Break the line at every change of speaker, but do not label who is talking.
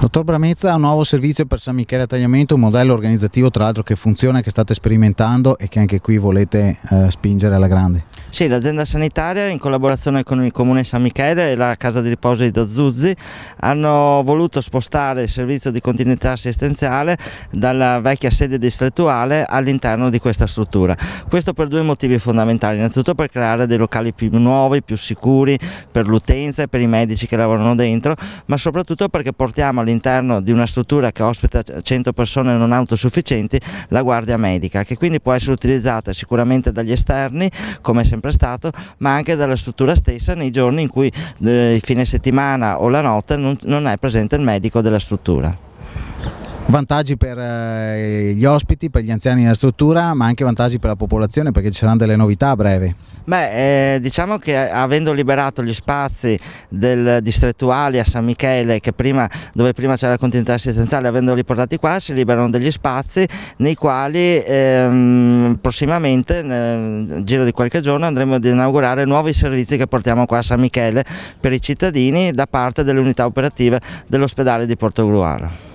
Dottor Bramezza, un nuovo servizio per San Michele a Tagliamento, un modello organizzativo tra l'altro che funziona, che state sperimentando e che anche qui volete eh, spingere alla grande.
Sì, l'azienda sanitaria in collaborazione con il Comune San Michele e la Casa di Riposo di Dozuzzi hanno voluto spostare il servizio di continuità assistenziale dalla vecchia sede distrettuale all'interno di questa struttura. Questo per due motivi fondamentali, innanzitutto per creare dei locali più nuovi, più sicuri per l'utenza e per i medici che lavorano dentro, ma soprattutto perché portiamo all'interno di una struttura che ospita 100 persone non autosufficienti la guardia medica, che quindi può essere utilizzata sicuramente dagli esterni come sempre sempre stato, ma anche dalla struttura stessa nei giorni in cui eh, fine settimana o la notte non, non è presente il medico della
struttura. Vantaggi per eh, gli ospiti, per gli anziani della struttura, ma anche vantaggi per la popolazione perché ci saranno delle novità a breve.
Beh, eh, diciamo che eh, avendo liberato gli spazi del distrettuali a San Michele, prima, dove prima c'era la continuità assistenziale, avendo riportati qua, si liberano degli spazi nei quali ehm, prossimamente, nel giro di qualche giorno, andremo ad inaugurare nuovi servizi che portiamo qua a San Michele per i cittadini da parte delle unità operative dell'ospedale di Portogruaro.